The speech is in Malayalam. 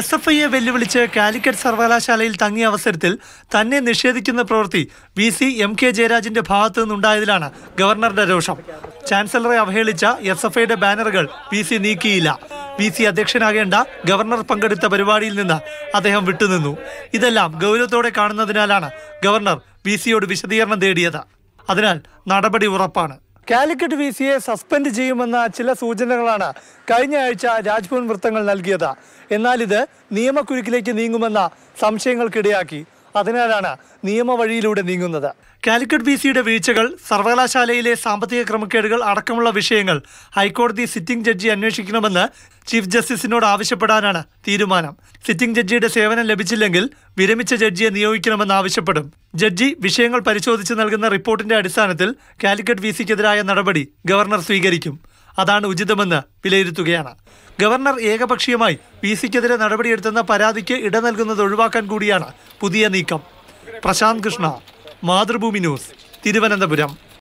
എസ് എഫ് ഐയെ വെല്ലുവിളിച്ച് കാലിക്കറ്റ് സർവകലാശാലയിൽ തങ്ങിയ അവസരത്തിൽ തന്നെ നിഷേധിക്കുന്ന പ്രവൃത്തി വി സി എം കെ ജയരാജിന്റെ ഭാഗത്തു നിന്നുണ്ടായതിലാണ് ഗവർണറുടെ രോഷം ചാൻസലറെ അവഹേളിച്ച എസ് എഫ് ഐയുടെ ബാനറുകൾ വി സി നീക്കിയില്ല വി സി അധ്യക്ഷനാകേണ്ട ഗവർണർ പങ്കെടുത്ത പരിപാടിയിൽ നിന്ന് അദ്ദേഹം വിട്ടുനിന്നു ഇതെല്ലാം ഗൗരവത്തോടെ കാണുന്നതിനാലാണ് ഗവർണർ വി സിയോട് വിശദീകരണം തേടിയത് അതിനാൽ നടപടി ഉറപ്പാണ് കാലിക്കറ്റ് വി സിയെ സസ്പെൻഡ് ചെയ്യുമെന്ന ചില സൂചനകളാണ് കഴിഞ്ഞ ആഴ്ച രാജ്ഭവൻ വൃത്തങ്ങൾ നൽകിയത് എന്നാൽ ഇത് നിയമക്കുരുക്കിലേക്ക് നീങ്ങുമെന്ന സംശയങ്ങൾക്കിടയാക്കി അതിനാലാണ് നിയമവഴിയിലൂടെ നീങ്ങുന്നത് കാലിക്കറ്റ് ബി സിയുടെ വീഴ്ചകൾ സർവകലാശാലയിലെ സാമ്പത്തിക ക്രമക്കേടുകൾ അടക്കമുള്ള വിഷയങ്ങൾ ഹൈക്കോടതി സിറ്റിംഗ് ജഡ്ജി അന്വേഷിക്കണമെന്ന് ചീഫ് ജസ്റ്റിസിനോട് ആവശ്യപ്പെടാനാണ് തീരുമാനം സിറ്റിംഗ് ജഡ്ജിയുടെ സേവനം ലഭിച്ചില്ലെങ്കിൽ വിരമിച്ച ജഡ്ജിയെ നിയോഗിക്കണമെന്ന് ആവശ്യപ്പെടും ജഡ്ജി വിഷയങ്ങൾ പരിശോധിച്ച് നൽകുന്ന റിപ്പോർട്ടിന്റെ അടിസ്ഥാനത്തിൽ കാലിക്കറ്റ് വി സിക്കെതിരായ നടപടി ഗവർണർ സ്വീകരിക്കും അതാണ് ഉചിതമെന്ന് വിലയിരുത്തുകയാണ് ഗവർണർ ഏകപക്ഷീയമായി പി സിക്കെതിരെ നടപടിയെടുത്തെന്ന പരാതിക്ക് ഇട നൽകുന്നത് ഒഴിവാക്കാൻ കൂടിയാണ് പുതിയ നീക്കം പ്രശാന്ത് കൃഷ്ണ മാതൃഭൂമി ന്യൂസ് തിരുവനന്തപുരം